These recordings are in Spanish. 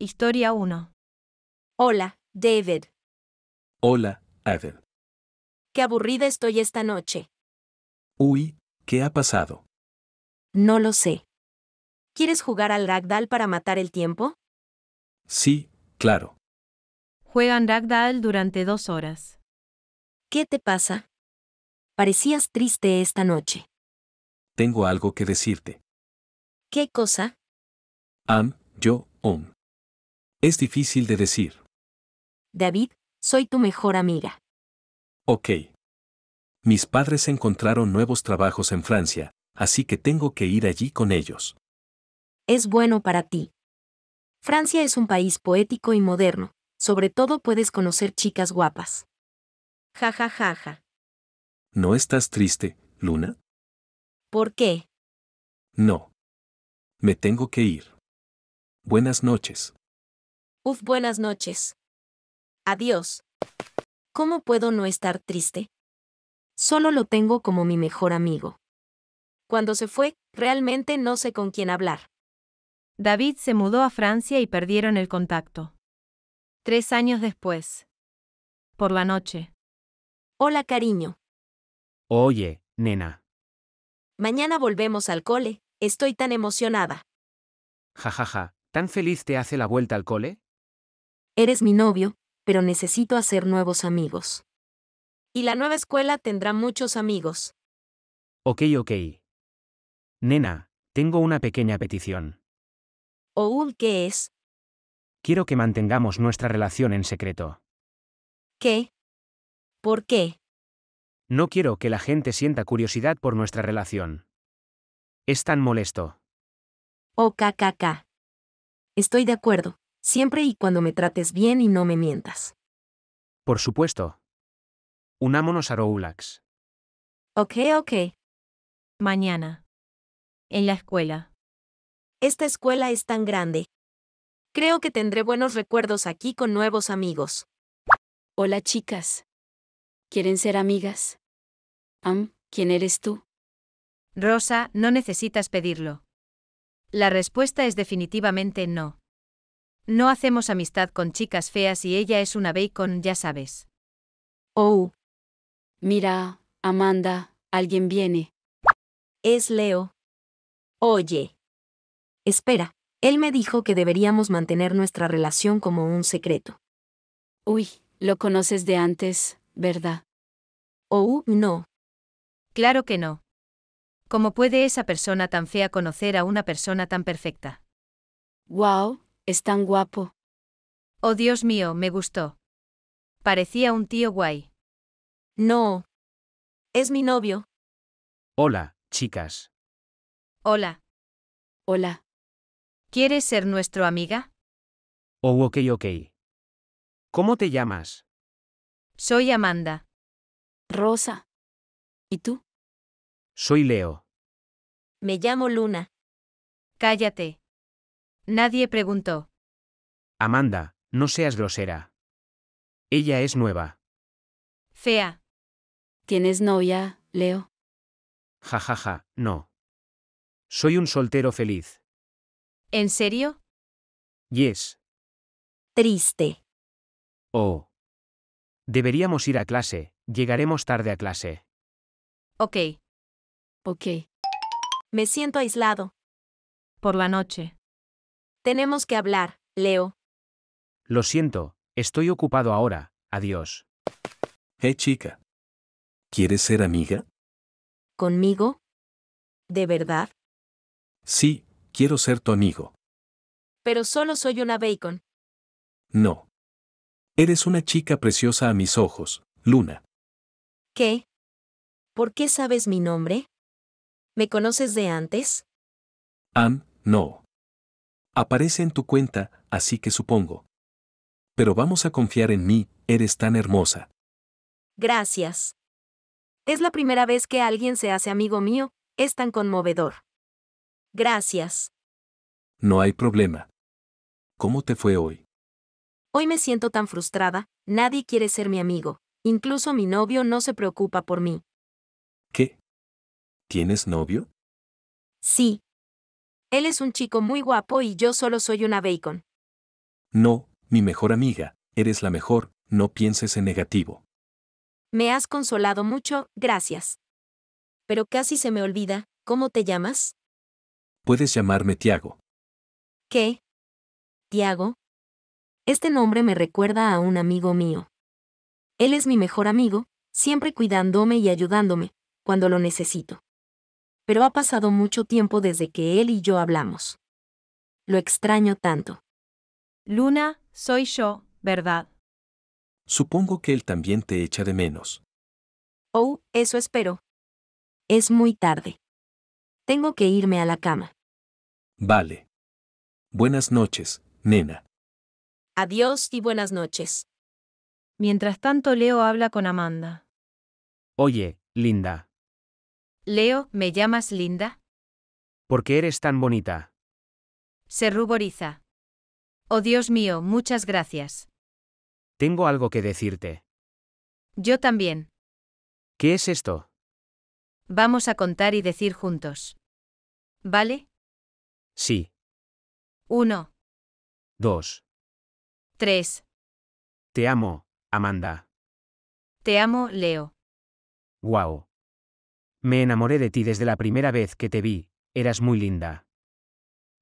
Historia 1. Hola, David. Hola, Adam. Qué aburrida estoy esta noche. Uy, ¿qué ha pasado? No lo sé. ¿Quieres jugar al ragdoll para matar el tiempo? Sí, claro. Juegan ragdoll durante dos horas. ¿Qué te pasa? Parecías triste esta noche. Tengo algo que decirte. ¿Qué cosa? Am, yo, om. Es difícil de decir. David, soy tu mejor amiga. Ok. Mis padres encontraron nuevos trabajos en Francia, así que tengo que ir allí con ellos. Es bueno para ti. Francia es un país poético y moderno, sobre todo puedes conocer chicas guapas. Ja ja ja ja. ¿No estás triste, Luna? ¿Por qué? No. Me tengo que ir. Buenas noches. Uf, buenas noches. Adiós. ¿Cómo puedo no estar triste? Solo lo tengo como mi mejor amigo. Cuando se fue, realmente no sé con quién hablar. David se mudó a Francia y perdieron el contacto. Tres años después. Por la noche. Hola, cariño. Oye, nena. Mañana volvemos al cole, estoy tan emocionada. Jajaja, ja, ja. ¿tan feliz te hace la vuelta al cole? Eres mi novio, pero necesito hacer nuevos amigos. Y la nueva escuela tendrá muchos amigos. Ok, ok. Nena, tengo una pequeña petición. Oul, ¿qué es? Quiero que mantengamos nuestra relación en secreto. ¿Qué? ¿Por qué? No quiero que la gente sienta curiosidad por nuestra relación. Es tan molesto. ok. Oh, Estoy de acuerdo siempre y cuando me trates bien y no me mientas. Por supuesto. Unámonos a Roulax. Ok, ok. Mañana. En la escuela. Esta escuela es tan grande. Creo que tendré buenos recuerdos aquí con nuevos amigos. Hola chicas. ¿Quieren ser amigas? Am, ¿quién eres tú? Rosa, no necesitas pedirlo. La respuesta es definitivamente no. No hacemos amistad con chicas feas y ella es una bacon, ya sabes. Oh. Mira, Amanda, alguien viene. Es Leo. Oye. Espera, él me dijo que deberíamos mantener nuestra relación como un secreto. Uy, lo conoces de antes, ¿verdad? Oh, no. Claro que no. ¿Cómo puede esa persona tan fea conocer a una persona tan perfecta? Wow, es tan guapo. Oh Dios mío, me gustó. Parecía un tío guay. No. Es mi novio. Hola, chicas. Hola. Hola. ¿Quieres ser nuestro amiga? Oh, ok, ok. ¿Cómo te llamas? Soy Amanda. Rosa. ¿Y tú? Soy Leo. Me llamo Luna. Cállate. Nadie preguntó. Amanda, no seas grosera. Ella es nueva. Fea. ¿Tienes novia, Leo? Ja, ja, ja, no. Soy un soltero feliz. ¿En serio? Yes. Triste. Oh. Deberíamos ir a clase, llegaremos tarde a clase. Ok. Ok. Me siento aislado. Por la noche. Tenemos que hablar, Leo. Lo siento, estoy ocupado ahora, adiós. Eh, chica. ¿Quieres ser amiga? ¿Conmigo? ¿De verdad? Sí, quiero ser tu amigo. Pero solo soy una bacon. No. Eres una chica preciosa a mis ojos, Luna. ¿Qué? ¿Por qué sabes mi nombre? ¿Me conoces de antes? Am, no aparece en tu cuenta, así que supongo. Pero vamos a confiar en mí, eres tan hermosa. Gracias. Es la primera vez que alguien se hace amigo mío, es tan conmovedor. Gracias. No hay problema. ¿Cómo te fue hoy? Hoy me siento tan frustrada, nadie quiere ser mi amigo, incluso mi novio no se preocupa por mí. ¿Qué? ¿Tienes novio? Sí, él es un chico muy guapo y yo solo soy una bacon. No, mi mejor amiga, eres la mejor, no pienses en negativo. Me has consolado mucho, gracias. Pero casi se me olvida, ¿cómo te llamas? Puedes llamarme Tiago. ¿Qué? ¿Tiago? Este nombre me recuerda a un amigo mío. Él es mi mejor amigo, siempre cuidándome y ayudándome, cuando lo necesito pero ha pasado mucho tiempo desde que él y yo hablamos. Lo extraño tanto. Luna, soy yo, ¿verdad? Supongo que él también te echa de menos. Oh, eso espero. Es muy tarde. Tengo que irme a la cama. Vale. Buenas noches, nena. Adiós y buenas noches. Mientras tanto, Leo habla con Amanda. Oye, linda. Leo, ¿me llamas linda? ¿Por qué eres tan bonita? Se ruboriza. Oh Dios mío, muchas gracias. Tengo algo que decirte. Yo también. ¿Qué es esto? Vamos a contar y decir juntos. ¿Vale? Sí. Uno. Dos. Tres. Te amo, Amanda. Te amo, Leo. Wow. Me enamoré de ti desde la primera vez que te vi, eras muy linda.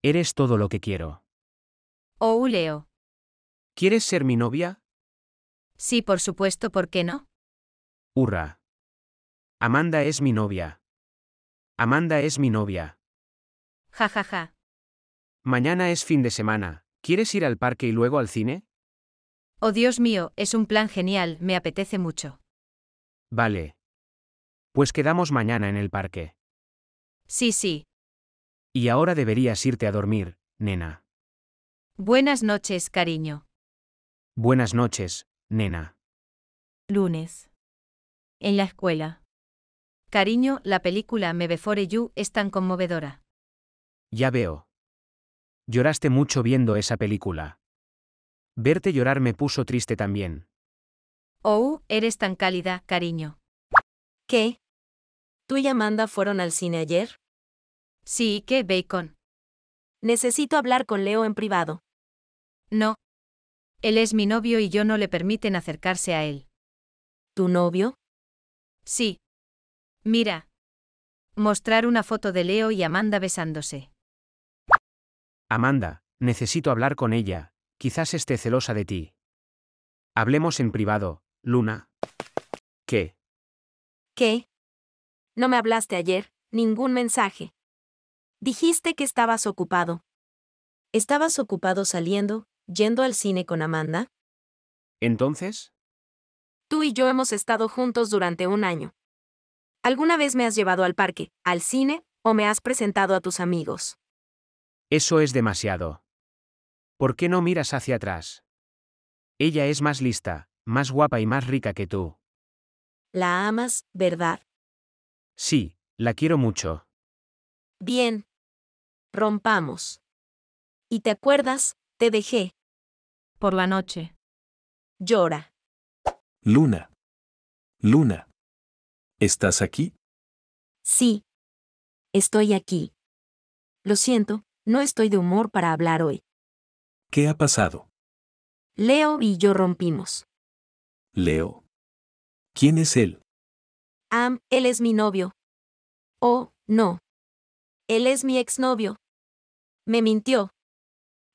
Eres todo lo que quiero. Oh, Leo. ¿Quieres ser mi novia? Sí, por supuesto, ¿por qué no? Hurra. Amanda es mi novia. Amanda es mi novia. Ja, ja, ja. Mañana es fin de semana. ¿Quieres ir al parque y luego al cine? Oh, Dios mío, es un plan genial, me apetece mucho. Vale, pues quedamos mañana en el parque. Sí, sí. Y ahora deberías irte a dormir, nena. Buenas noches, cariño. Buenas noches, nena. Lunes. En la escuela. Cariño, la película Me Before You es tan conmovedora. Ya veo. Lloraste mucho viendo esa película. Verte llorar me puso triste también. Oh, eres tan cálida, cariño. ¿Qué? ¿Tú y Amanda fueron al cine ayer? Sí, qué bacon. Necesito hablar con Leo en privado. No. Él es mi novio y yo no le permiten acercarse a él. ¿Tu novio? Sí. Mira. Mostrar una foto de Leo y Amanda besándose. Amanda, necesito hablar con ella. Quizás esté celosa de ti. Hablemos en privado, Luna. ¿Qué? ¿Qué? No me hablaste ayer, ningún mensaje. Dijiste que estabas ocupado. ¿Estabas ocupado saliendo, yendo al cine con Amanda? Entonces. Tú y yo hemos estado juntos durante un año. ¿Alguna vez me has llevado al parque, al cine, o me has presentado a tus amigos? Eso es demasiado. ¿Por qué no miras hacia atrás? Ella es más lista, más guapa y más rica que tú. La amas, ¿verdad? Sí, la quiero mucho. Bien. Rompamos. ¿Y te acuerdas? Te dejé. Por la noche. Llora. Luna. Luna. ¿Estás aquí? Sí. Estoy aquí. Lo siento, no estoy de humor para hablar hoy. ¿Qué ha pasado? Leo y yo rompimos. Leo. ¿Quién es él? Am, él es mi novio. Oh, no. Él es mi exnovio. Me mintió.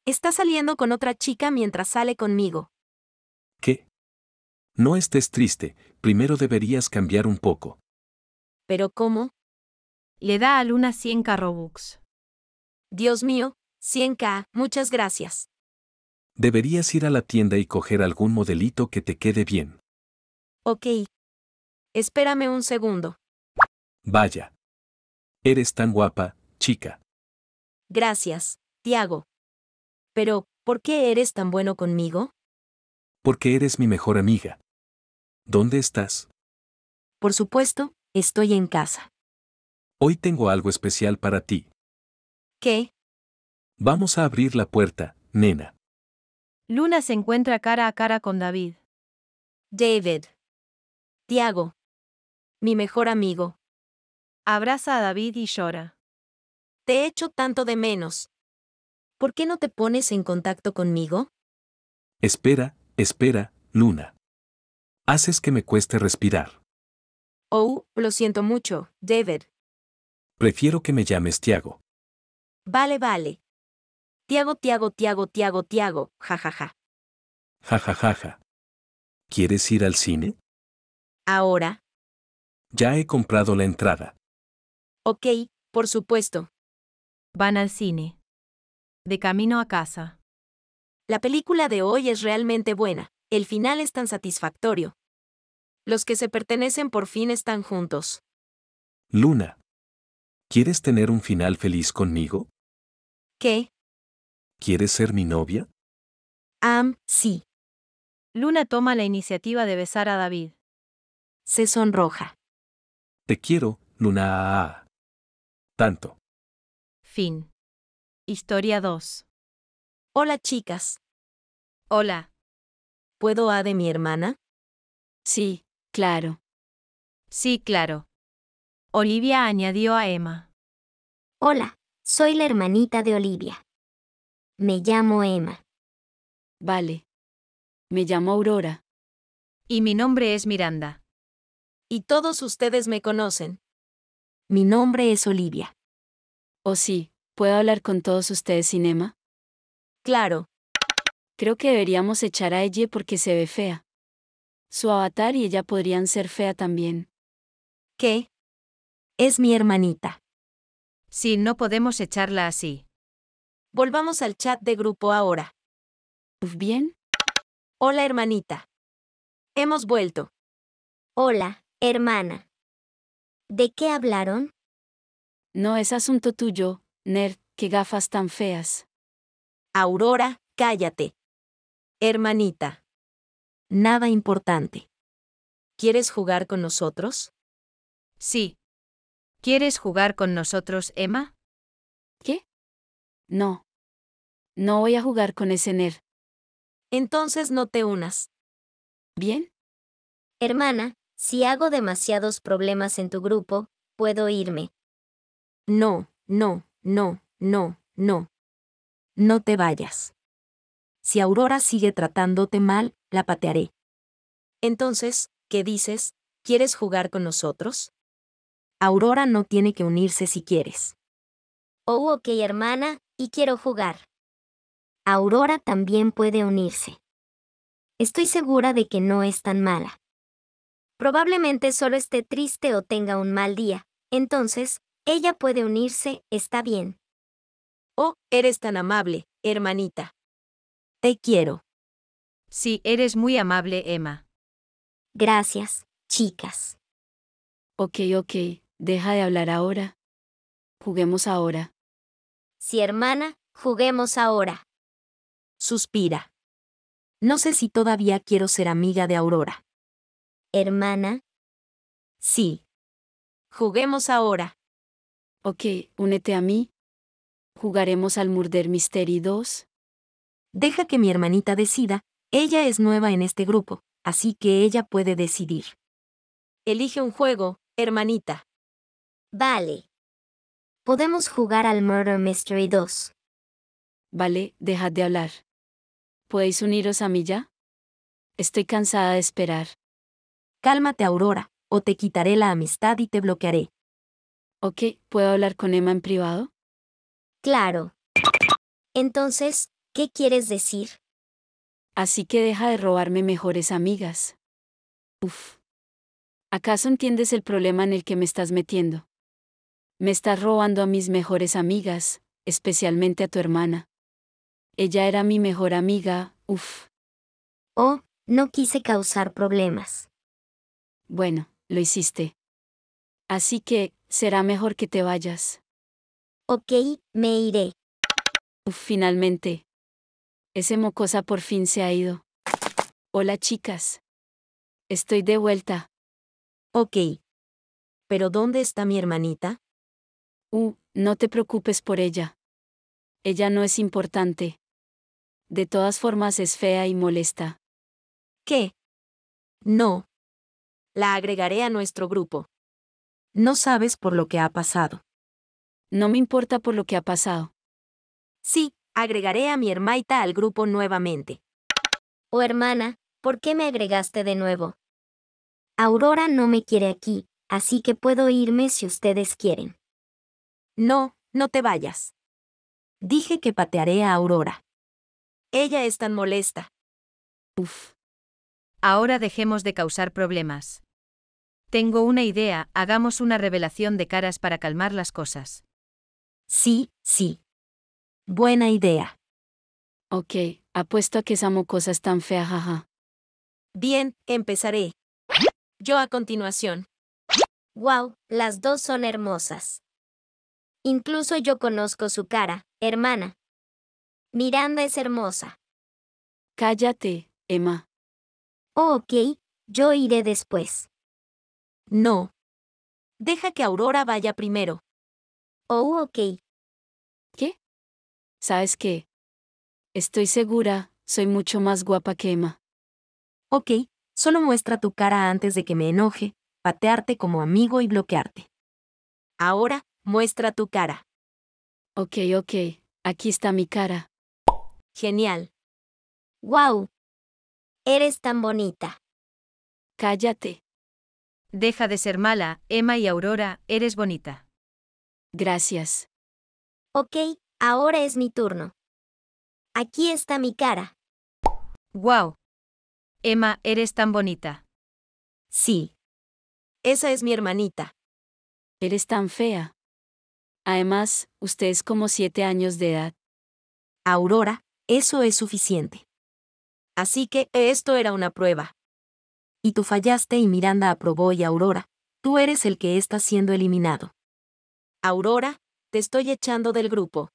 Está saliendo con otra chica mientras sale conmigo. ¿Qué? No estés triste, primero deberías cambiar un poco. ¿Pero cómo? Le da a Luna 100k Robux. Dios mío, 100k, muchas gracias. Deberías ir a la tienda y coger algún modelito que te quede bien. Ok, Espérame un segundo. Vaya. Eres tan guapa, chica. Gracias, Tiago. Pero, ¿por qué eres tan bueno conmigo? Porque eres mi mejor amiga. ¿Dónde estás? Por supuesto, estoy en casa. Hoy tengo algo especial para ti. ¿Qué? Vamos a abrir la puerta, nena. Luna se encuentra cara a cara con David. David. Tiago, mi mejor amigo. Abraza a David y llora. Te he hecho tanto de menos. ¿Por qué no te pones en contacto conmigo? Espera, espera, Luna. Haces que me cueste respirar. Oh, lo siento mucho, David. Prefiero que me llames Tiago. Vale, vale. Tiago, Tiago, Tiago, Tiago, Tiago, jajaja. ja, Ja, ja. ¿Quieres ir al cine? Ahora, ya he comprado la entrada. Ok, por supuesto. Van al cine. De camino a casa. La película de hoy es realmente buena. El final es tan satisfactorio. Los que se pertenecen por fin están juntos. Luna. ¿Quieres tener un final feliz conmigo? ¿Qué? ¿Quieres ser mi novia? Am, sí. Luna toma la iniciativa de besar a David. Se sonroja. Te quiero, Luna. Tanto. Fin. Historia 2. Hola chicas. Hola. ¿Puedo A de mi hermana? Sí, claro. Sí, claro. Olivia añadió a Emma. Hola, soy la hermanita de Olivia. Me llamo Emma. Vale. Me llamo Aurora. Y mi nombre es Miranda y todos ustedes me conocen. Mi nombre es Olivia. Oh sí, ¿puedo hablar con todos ustedes sin Emma? Claro. Creo que deberíamos echar a ella porque se ve fea. Su avatar y ella podrían ser fea también. ¿Qué? Es mi hermanita. Sí, no podemos echarla así. Volvamos al chat de grupo ahora. ¿Bien? Hola, hermanita. Hemos vuelto. Hola. Hermana. ¿De qué hablaron? No es asunto tuyo, ner, qué gafas tan feas. Aurora, cállate. Hermanita. Nada importante. ¿Quieres jugar con nosotros? Sí. ¿Quieres jugar con nosotros, Emma? ¿Qué? No. No voy a jugar con ese ner. Entonces no te unas. ¿Bien? Hermana, si hago demasiados problemas en tu grupo, puedo irme. No, no, no, no, no. No te vayas. Si Aurora sigue tratándote mal, la patearé. Entonces, ¿qué dices? ¿Quieres jugar con nosotros? Aurora no tiene que unirse si quieres. Oh, ok hermana, y quiero jugar. Aurora también puede unirse. Estoy segura de que no es tan mala. Probablemente solo esté triste o tenga un mal día. Entonces, ella puede unirse, está bien. Oh, eres tan amable, hermanita. Te quiero. Sí, eres muy amable, Emma. Gracias, chicas. Ok, ok, deja de hablar ahora. Juguemos ahora. Sí, hermana, juguemos ahora. Suspira. No sé si todavía quiero ser amiga de Aurora hermana? Sí. Juguemos ahora. Ok, únete a mí. ¿Jugaremos al Murder Mystery 2? Deja que mi hermanita decida, ella es nueva en este grupo, así que ella puede decidir. Elige un juego, hermanita. Vale. Podemos jugar al Murder Mystery 2. Vale, dejad de hablar. ¿Podéis uniros a mí ya? Estoy cansada de esperar. Cálmate, Aurora, o te quitaré la amistad y te bloquearé. Ok, ¿puedo hablar con Emma en privado? Claro. Entonces, ¿qué quieres decir? Así que deja de robarme mejores amigas. Uf. ¿Acaso entiendes el problema en el que me estás metiendo? Me estás robando a mis mejores amigas, especialmente a tu hermana. Ella era mi mejor amiga, uf. Oh, no quise causar problemas. Bueno, lo hiciste. Así que, será mejor que te vayas. Ok, me iré. Uf, finalmente. Ese mocosa por fin se ha ido. Hola chicas. Estoy de vuelta. Ok. ¿Pero dónde está mi hermanita? Uh, no te preocupes por ella. Ella no es importante. De todas formas es fea y molesta. ¿Qué? No, la agregaré a nuestro grupo. No sabes por lo que ha pasado. No me importa por lo que ha pasado. Sí, agregaré a mi hermaita al grupo nuevamente. Oh hermana, ¿por qué me agregaste de nuevo? Aurora no me quiere aquí, así que puedo irme si ustedes quieren. No, no te vayas. Dije que patearé a Aurora. Ella es tan molesta. Uf. Ahora dejemos de causar problemas. Tengo una idea, hagamos una revelación de caras para calmar las cosas. Sí, sí. Buena idea. Ok, apuesto a que amo cosas tan feas, jaja. Bien, empezaré. Yo a continuación. Wow, las dos son hermosas. Incluso yo conozco su cara, hermana. Miranda es hermosa. Cállate, Emma. Oh, ok, yo iré después. No. Deja que Aurora vaya primero. Oh, ok. ¿Qué? ¿Sabes qué? Estoy segura, soy mucho más guapa que Emma. Ok, solo muestra tu cara antes de que me enoje, patearte como amigo y bloquearte. Ahora, muestra tu cara. Ok, ok, aquí está mi cara. Genial. ¡Wow! Eres tan bonita. Cállate. Deja de ser mala, Emma y Aurora, eres bonita. Gracias. Ok, ahora es mi turno. Aquí está mi cara. ¡Wow! Emma, eres tan bonita. Sí. Esa es mi hermanita. Eres tan fea. Además, usted es como siete años de edad. Aurora, eso es suficiente. Así que esto era una prueba. Y tú fallaste y Miranda aprobó y Aurora, tú eres el que está siendo eliminado. Aurora, te estoy echando del grupo.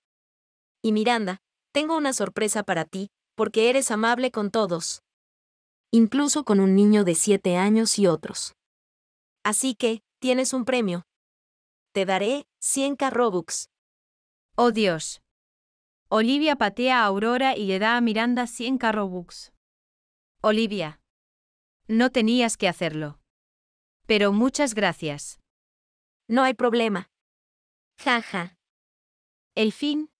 Y Miranda, tengo una sorpresa para ti, porque eres amable con todos. Incluso con un niño de siete años y otros. Así que, tienes un premio. Te daré 100 Robux. Oh Dios, Olivia patea a Aurora y le da a Miranda 100 carrobucks. Olivia. No tenías que hacerlo. Pero muchas gracias. No hay problema. Jaja. El fin.